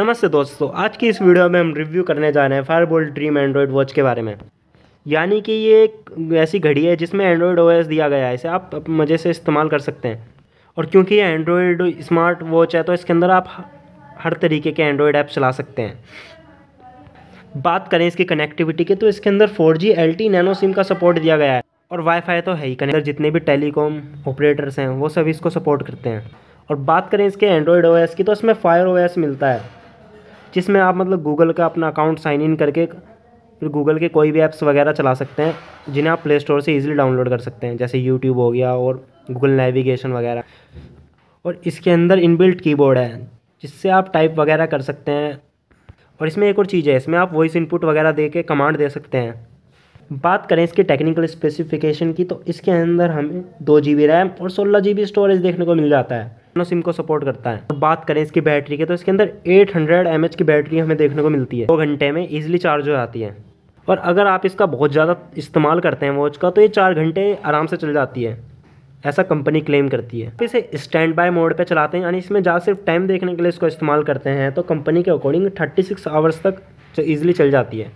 नमस्ते दोस्तों आज की इस वीडियो में हम रिव्यू करने जा रहे हैं फायरबोल्ट ड्रीम एंड्रॉयड वॉच के बारे में यानी कि ये एक ऐसी घड़ी है जिसमें एंड्रॉयड ओ दिया गया है इसे आप मज़े से इस्तेमाल कर सकते हैं और क्योंकि ये एंड्रॉयड स्मार्ट वॉच है तो इसके अंदर आप हर तरीके के एंड्रॉयड ऐप चला सकते हैं बात करें इसकी कनेक्टिविटी की तो इसके अंदर four G LTE nano SIM सिम का सपोर्ट दिया गया है और वाईफाई तो है ही कनेक्टर जितने भी टेलीकॉम ऑपरेटर्स हैं वो सभी इसको सपोर्ट करते हैं और बात करें इसके एंड्रॉयड ओ की तो इसमें फायर ओ मिलता है जिसमें आप मतलब गूगल का अपना अकाउंट साइन इन करके फिर गूगल के कोई भी ऐप्स वगैरह चला सकते हैं जिन्हें आप प्ले स्टोर से ईजिली डाउनलोड कर सकते हैं जैसे यूट्यूब हो गया और गूगल नेविगेशन वगैरह और इसके अंदर इनबिल्ट कीबोर्ड है जिससे आप टाइप वगैरह कर सकते हैं और इसमें एक और चीज़ है इसमें आप वॉइस इनपुट वगैरह दे के कमांड दे सकते हैं बात करें इसके टेक्निकल स्पेसिफिकेशन की तो इसके अंदर हमें दो जी बी रैम और सोलह जी बी स्टोरेज देखने को मिल जाता है नैनो सिम को सपोर्ट करता है और बात करें इसकी बैटरी की तो इसके अंदर 800 हंड्रेड की बैटरी हमें देखने को मिलती है दो घंटे में ईजिली चार्ज हो जाती है और अगर आप इसका बहुत ज़्यादा इस्तेमाल करते हैं वॉच का तो ये चार घंटे आराम से चल जाती है ऐसा कंपनी क्लेम करती है इसे स्टैंड बाय मोड पे चलाते हैं यानी इसमें ज़्यादा सिर्फ टाइम देखने के लिए इसको इस्तेमाल करते हैं तो कंपनी के अकॉर्डिंग 36 सिक्स आवर्स तक जो ईजिली चल जाती है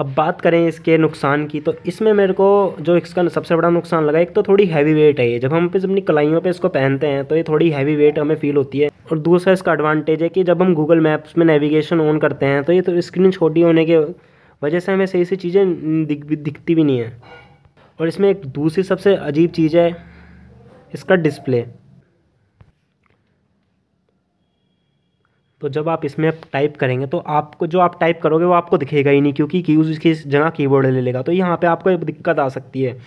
अब बात करें इसके नुकसान की तो इसमें मेरे को जो इसका सबसे बड़ा नुकसान लगा एक तो थोड़ी हैवी वेट है ये जब हम अपनी कलाइयों पर इसको पहनते हैं तो ये थोड़ी हैवी वेट हमें फील होती है और दूसरा इसका एडवांटेज है कि जब हम गूगल मैप्स में नेविगेशन ऑन करते हैं तो ये तो स्क्रीन छोटी होने के वजह से हमें सही सी चीज़ें दिख, दिखती भी नहीं है और इसमें एक दूसरी सबसे अजीब चीज़ है इसका डिस्प्ले तो जब आप इसमें टाइप करेंगे तो आपको जो आप टाइप करोगे वो आपको दिखेगा ही नहीं क्योंकि क्यूज की जगह कीबोर्ड ले लेगा तो यहाँ पे आपको दिक्कत आ सकती है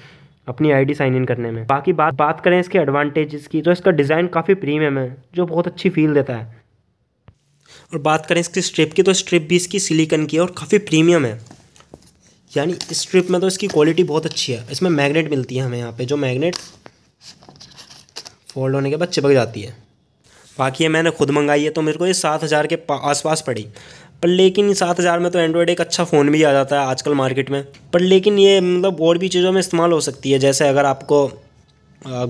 अपनी आईडी साइन इन करने में बाकी बात बात करें इसके एडवांटेजेस की तो इसका डिज़ाइन काफ़ी प्रीमियम है जो बहुत अच्छी फील देता है और बात करें इसकी स्ट्रिप की तो स्ट्रिप भी इसकी सिलीकन की है और काफ़ी प्रीमियम है यानी इस स्ट्रिप में तो इसकी क्वालिटी बहुत अच्छी है इसमें मैगनेट मिलती है हमें यहाँ पर जो मैगनेट फोल्ड होने के बाद चिपक जाती है बाकी ये मैंने खुद मंगाई है तो मेरे को ये सात हज़ार के आसपास पड़ी पर लेकिन सात हज़ार में तो एंड्रॉयड एक अच्छा फ़ोन भी आ जाता है आजकल मार्केट में पर लेकिन ये मतलब और भी चीज़ों में इस्तेमाल हो सकती है जैसे अगर आपको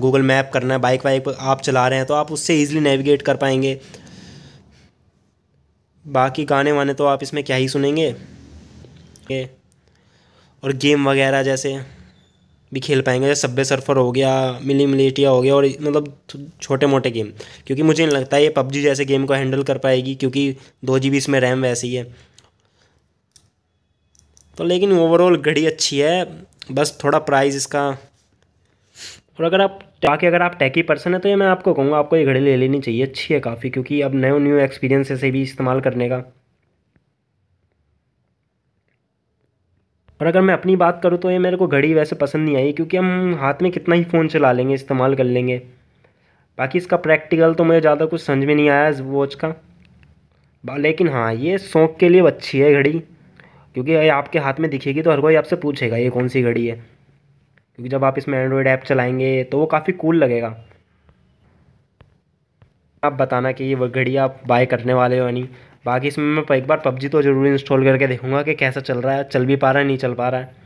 गूगल मैप करना है बाइक वाइक आप चला रहे हैं तो आप उससे ईजिली नेविगेट कर पाएंगे बाकी गाने वाने तो आप इसमें क्या ही सुनेंगे और गेम वगैरह जैसे भी खेल पाएंगे जैसे सब्बे सर्फर हो गया मिली मिलेटिया हो गया और मतलब छोटे मोटे गेम क्योंकि मुझे नहीं लगता है ये पबजी जैसे गेम को हैंडल कर पाएगी क्योंकि दो जी बी इसमें रैम वैसी है तो लेकिन ओवरऑल घड़ी अच्छी है बस थोड़ा प्राइस इसका और अगर आप बाकी अगर आप टैकी पर्सन है तो ये मैं आपको कहूँगा आपको ये घड़ी ले लेनी चाहिए अच्छी है काफ़ी क्योंकि अब नए न्यू एक्सपीरियंस ऐसे भी इस्तेमाल करने का पर अगर मैं अपनी बात करूँ तो ये मेरे को घड़ी वैसे पसंद नहीं आई क्योंकि हम हाथ में कितना ही फ़ोन चला लेंगे इस्तेमाल कर लेंगे बाकी इसका प्रैक्टिकल तो मुझे ज़्यादा कुछ समझ में नहीं आया इस वॉच का लेकिन हाँ ये शौक के लिए अच्छी है घड़ी क्योंकि ये आपके हाथ में दिखेगी तो हर कोई आपसे पूछेगा ये कौन सी घड़ी है क्योंकि जब आप इसमें एंड्रॉयड ऐप चलाएंगे तो वो काफ़ी कूल लगेगा आप बताना कि ये घड़ी आप बाय करने वाले हो या नहीं बाकी इसमें मैं एक बार पबजी तो ज़रूर इंस्टॉल करके देखूँगा कि कैसा चल रहा है चल भी पा रहा है नहीं चल पा रहा है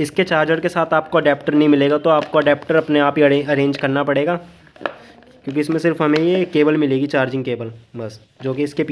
इसके चार्जर के साथ आपको अडेप्टर नहीं मिलेगा तो आपको अडेप्टर अपने आप ही अरेंज करना पड़ेगा क्योंकि इसमें सिर्फ हमें ये केबल मिलेगी चार्जिंग केबल बस जो कि इसके पीछे